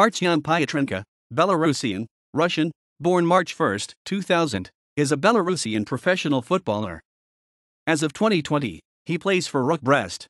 Artyom Pyatrenko, Belarusian, Russian, born March 1, 2000, is a Belarusian professional footballer. As of 2020, he plays for Rook Brest.